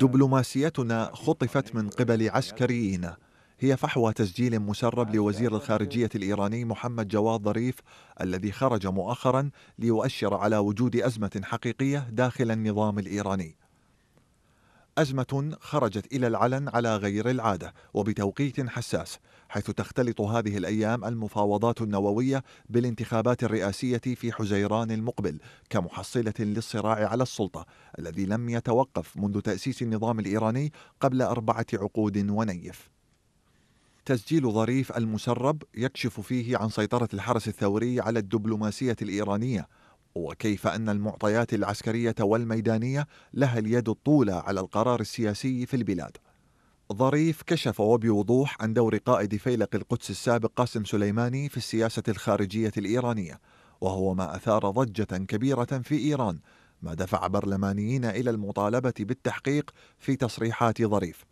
دبلوماسيتنا خطفت من قبل عسكريين هي فحوى تسجيل مسرب لوزير الخارجية الإيراني محمد جواد ظريف الذي خرج مؤخرا ليؤشر على وجود أزمة حقيقية داخل النظام الإيراني أزمة خرجت إلى العلن على غير العادة وبتوقيت حساس حيث تختلط هذه الأيام المفاوضات النووية بالانتخابات الرئاسية في حزيران المقبل كمحصلة للصراع على السلطة الذي لم يتوقف منذ تأسيس النظام الإيراني قبل أربعة عقود ونيف تسجيل ظريف المسرب يكشف فيه عن سيطرة الحرس الثوري على الدبلوماسية الإيرانية وكيف ان المعطيات العسكريه والميدانيه لها اليد الطولى على القرار السياسي في البلاد. ظريف كشف وبوضوح عن دور قائد فيلق القدس السابق قاسم سليماني في السياسه الخارجيه الايرانيه، وهو ما اثار ضجه كبيره في ايران، ما دفع برلمانيين الى المطالبه بالتحقيق في تصريحات ظريف.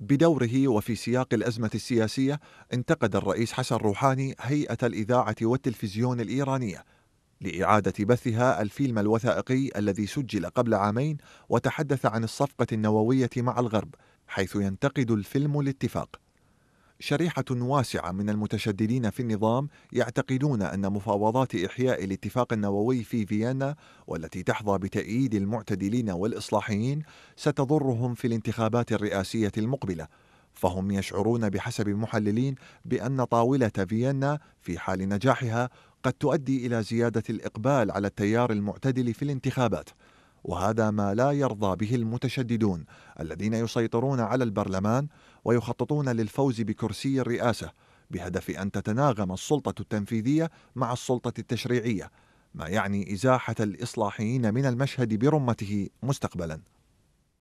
بدوره وفي سياق الازمه السياسيه انتقد الرئيس حسن روحاني هيئه الاذاعه والتلفزيون الايرانيه لإعادة بثها الفيلم الوثائقي الذي سجل قبل عامين وتحدث عن الصفقة النووية مع الغرب حيث ينتقد الفيلم الاتفاق شريحة واسعة من المتشددين في النظام يعتقدون أن مفاوضات إحياء الاتفاق النووي في فيينا والتي تحظى بتأييد المعتدلين والإصلاحيين ستضرهم في الانتخابات الرئاسية المقبلة فهم يشعرون بحسب المحللين بأن طاولة فيينا في حال نجاحها قد تؤدي إلى زيادة الإقبال على التيار المعتدل في الانتخابات وهذا ما لا يرضى به المتشددون الذين يسيطرون على البرلمان ويخططون للفوز بكرسي الرئاسة بهدف أن تتناغم السلطة التنفيذية مع السلطة التشريعية ما يعني إزاحة الإصلاحيين من المشهد برمته مستقبلاً